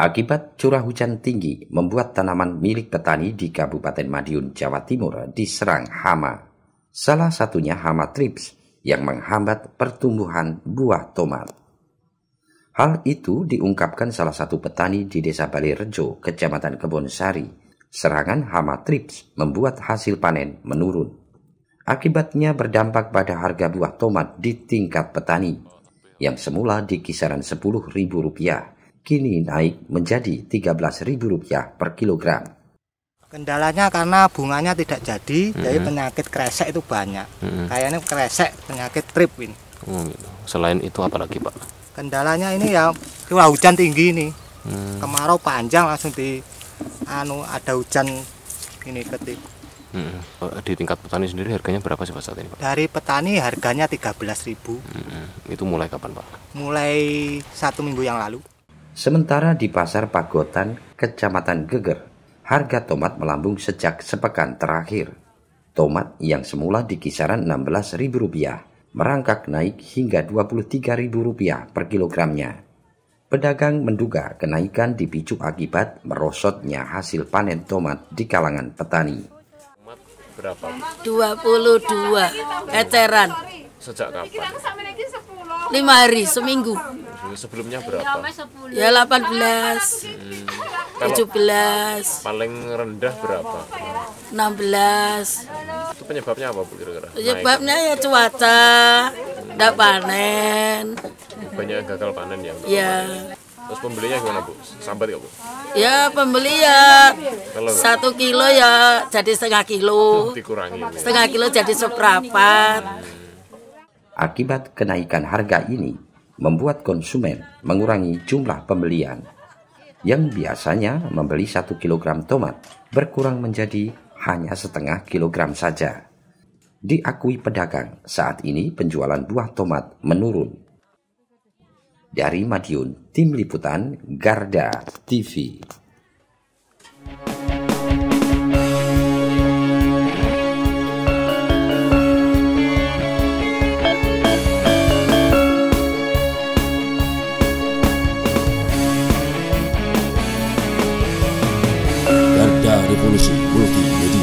Akibat curah hujan tinggi membuat tanaman milik petani di Kabupaten Madiun, Jawa Timur diserang hama. Salah satunya hama trips yang menghambat pertumbuhan buah tomat. Hal itu diungkapkan salah satu petani di Desa Balirejo, Kecamatan Kebon Sari. Serangan hama trips membuat hasil panen menurun. Akibatnya berdampak pada harga buah tomat di tingkat petani yang semula di kisaran Rp10.000 kini naik menjadi Rp13.000 per kilogram. Kendalanya karena bunganya tidak jadi, mm -hmm. jadi penyakit kresek itu banyak. -hmm. Kayaknya kresek penyakit trip ini. Hmm, Selain itu apa lagi Pak? Kendalanya ini ya curah hujan tinggi ini. Hmm. Kemarau panjang langsung di anu ada hujan ini ketik. Hmm. Di tingkat petani sendiri harganya berapa sih Pak saat ini Pak? Dari petani harganya 13.000. Hmm. Itu mulai kapan Pak? Mulai satu minggu yang lalu. Sementara di pasar Pagotan, Kecamatan Geger, harga tomat melambung sejak sepekan terakhir. Tomat yang semula di kisaran Rp16.000 merangkak naik hingga Rp23.000 per kilogramnya. Pedagang menduga kenaikan dipicu akibat merosotnya hasil panen tomat di kalangan petani. Berapa? 22 eceran. Sejak kapan? 5 hari, seminggu sebelumnya iya, berapa ya 18 hmm. 17 paling rendah berapa 16 itu penyebabnya apa bu kira-kira penyebabnya ya cuaca tidak panen banyak gagal panen ya ya Terus pembelinya gimana bu? Sambat ya bu? Ya pembeli ya Kalau satu kilo ya jadi setengah kilo. Dikurangi. Setengah kilo jadi seberapa? Hmm. Akibat kenaikan harga ini, membuat konsumen mengurangi jumlah pembelian yang biasanya membeli 1 kg tomat berkurang menjadi hanya setengah kilogram saja. Diakui pedagang, saat ini penjualan buah tomat menurun. Dari Madiun, Tim Liputan Garda TV. Cada revolución última